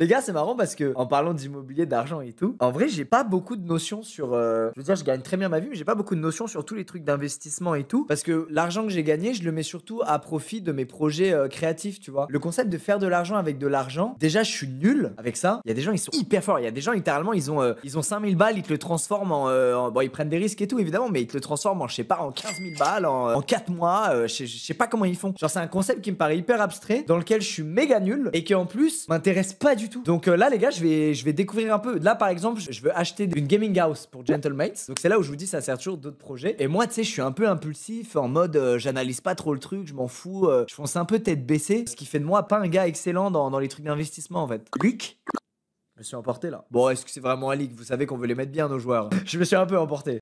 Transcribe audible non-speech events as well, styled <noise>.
Les gars, c'est marrant parce que en parlant d'immobilier, d'argent et tout, en vrai, j'ai pas beaucoup de notions sur. Euh, je veux dire, je gagne très bien ma vie, mais j'ai pas beaucoup de notions sur tous les trucs d'investissement et tout, parce que l'argent que j'ai gagné, je le mets surtout à profit de mes projets euh, créatifs, tu vois. Le concept de faire de l'argent avec de l'argent, déjà, je suis nul avec ça. Il y a des gens, ils sont hyper forts. Il y a des gens, littéralement, ils ont, euh, ils ont 5000 balles, ils te le transforment en, Bon, ils prennent des risques et tout, évidemment, mais ils te le transforment en, je sais pas, en 15 000 balles, en, en 4 mois. Je je sais pas comment ils font. Genre, c'est un concept qui me paraît hyper abstrait, dans lequel je suis méga nul et qui en plus m'intéresse pas du donc euh, là, les gars, je vais, je vais découvrir un peu. Là, par exemple, je veux acheter une gaming house pour Gentlemates. Donc c'est là où je vous dis, ça sert toujours d'autres projets. Et moi, tu sais, je suis un peu impulsif en mode, euh, j'analyse pas trop le truc, je m'en fous, euh, je fonce un peu tête baissée. Ce qui fait de moi pas un gars excellent dans, les trucs d'investissement en fait. Luc, je me suis emporté là. Bon, est-ce que c'est vraiment un leak Vous savez qu'on veut les mettre bien, nos joueurs. <laughs> je me suis un peu emporté.